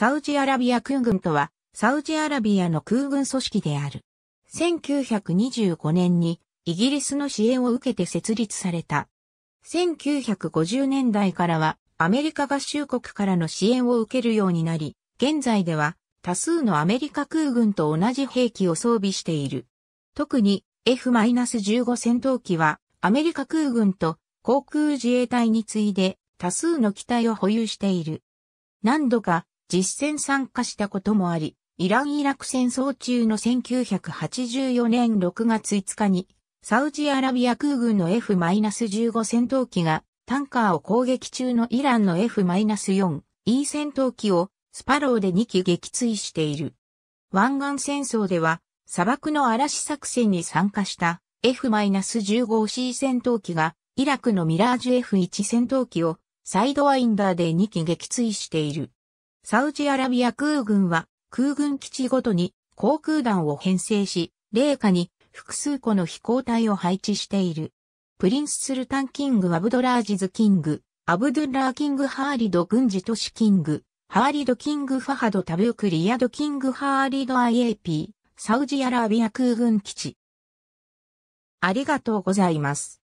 サウジアラビア空軍とは、サウジアラビアの空軍組織である。1925年にイギリスの支援を受けて設立された。1950年代からはアメリカ合衆国からの支援を受けるようになり、現在では多数のアメリカ空軍と同じ兵器を装備している。特に F-15 戦闘機はアメリカ空軍と航空自衛隊に次いで多数の機体を保有している。何度か実戦参加したこともあり、イラン・イラク戦争中の1984年6月5日に、サウジアラビア空軍の F-15 戦闘機が、タンカーを攻撃中のイランの F-4E 戦闘機をスパローで2機撃墜している。湾岸戦争では、砂漠の嵐作戦に参加した F-15C 戦闘機が、イラクのミラージュ F1 戦闘機をサイドワインダーで2機撃墜している。サウジアラビア空軍は空軍基地ごとに航空団を編成し、霊下に複数個の飛行隊を配置している。プリンス・スルタン・キング・アブドラージズ・キング、アブドゥラー・キング・ハーリド・軍事都市キング、ハーリド・キング・ファハド・タブーク・リヤド・キング・ハーリド IAP、サウジアラビア空軍基地。ありがとうございます。